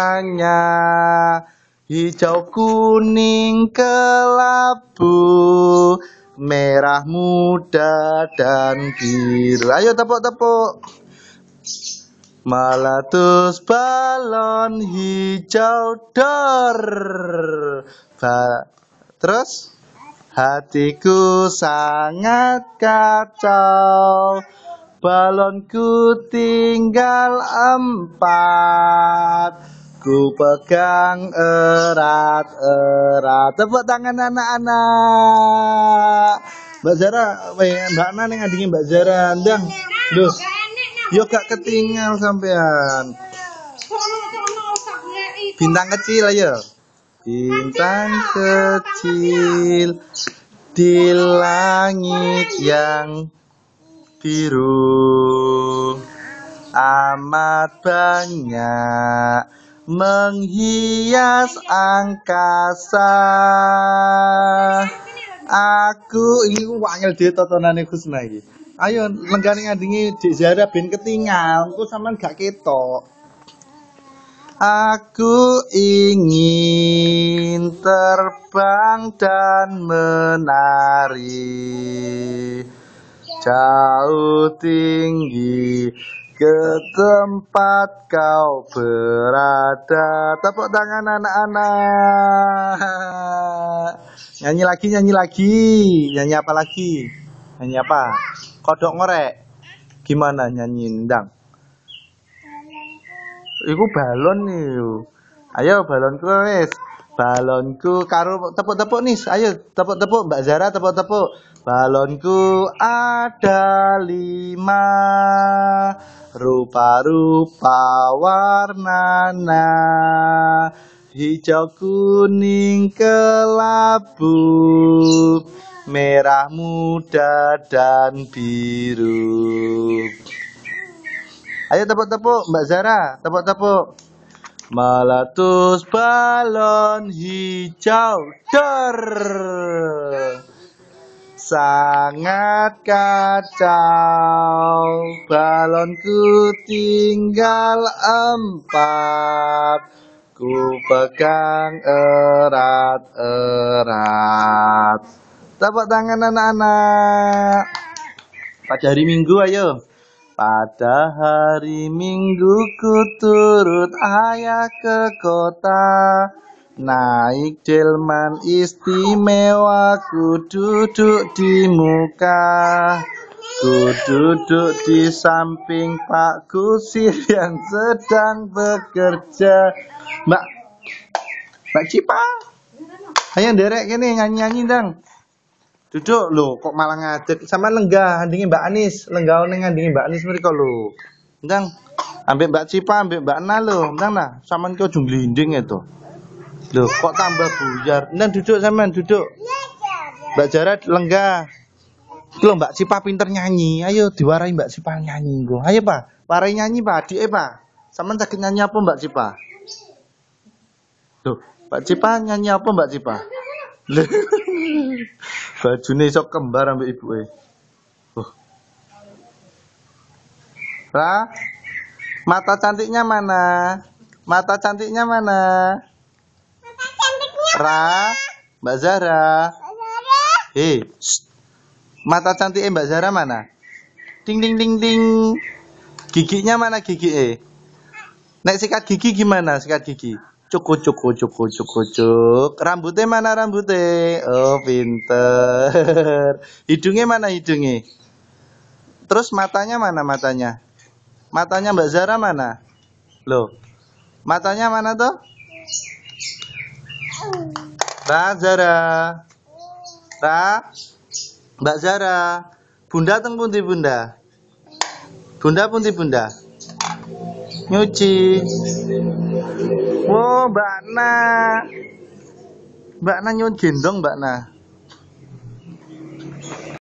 warnanya Hijau kuning kelabu Merah muda dan biru Ayo tepuk-tepuk Meletus balon hijau dor ba Terus Hatiku sangat kacau Balonku tinggal empat Ku pegang erat-erat. Tepuk tangan anak-anak. Mbak Zara, Mbak Nana yang adiknya Mbak Zara, ndang. Duh, yuk gak ketinggal sampean. Bintang kecil ayo. Bintang kecil di langit yang biru amat banyak menghias angkasa. Aku ini ku wangil tontonan ini Husna iki. Ayo lenggani ngandingi di Zara bin ketinggal. Aku sama gak ketok. Aku ingin terbang dan menari jauh tinggi ke tempat kau berada. Tepuk tangan anak-anak. Nyanyi lagi, nyanyi lagi. Nyanyi apa lagi? Nyanyi apa? Kodok ngorek. Gimana nyanyi ndang? itu balon nih. Ayo balonku wis. Balonku karo tepuk-tepuk nih. Ayo tepuk-tepuk Mbak Zara tepuk-tepuk. Balonku ada lima Rupa-rupa warnana Hijau kuning kelabu Merah muda dan biru Ayo tepuk-tepuk Mbak Zara Tepuk-tepuk Meletus balon hijau Der sangat kacau Balonku tinggal empat Ku pegang erat-erat Tepuk tangan anak-anak Pada hari minggu ayo Pada hari minggu ku turut ayah ke kota Naik delman istimewa Ku duduk di muka Ku duduk di samping Pak Kusir yang sedang bekerja Mbak Mbak Cipa Ayo derek ini nyanyi-nyanyi dong. Duduk lo kok malah ngadek sama lenggah dingin Mbak Anis lenggah ning dingin Mbak Anis mereka lo Ndang Ambil Mbak Cipa ambil Mbak Na lo ndang nah saman kau dinding itu ya, Loh, kok tambah buyar? Nen duduk sampean, duduk. Mbak Jara lenggah. Loh, Mbak Sipa pinter nyanyi. Ayo diwarai Mbak Sipa nyanyi nggo. Ayo, Pak. Warai nyanyi, Pak. Adik, Pak. Sampean sakit nyanyi apa, Mbak Sipa? Loh, Mbak Sipa nyanyi apa, Mbak Sipa? Loh. Bajune iso kembar ambek ibuke. Ra? Mata cantiknya mana? Mata cantiknya mana? Ra, Mbak Zara. Hei, eh, mata cantik eh, Mbak Zara mana? Ding ding ding ding. Giginya mana gigi eh? Nek sikat gigi gimana sikat gigi? Cukup cukup cukup cukup cuk. Rambutnya mana rambutnya? Oh pinter. hidungnya mana hidungnya? Terus matanya mana matanya? Matanya Mbak Zara mana? Loh, matanya mana tuh? Mbak Zara. Ra. Mbak Zara. Bunda teng pundi Bunda? Bunda pundi Bunda? Nyuci. Oh, Mbak Na. Mbak Na nyuci gendong Mbak Na.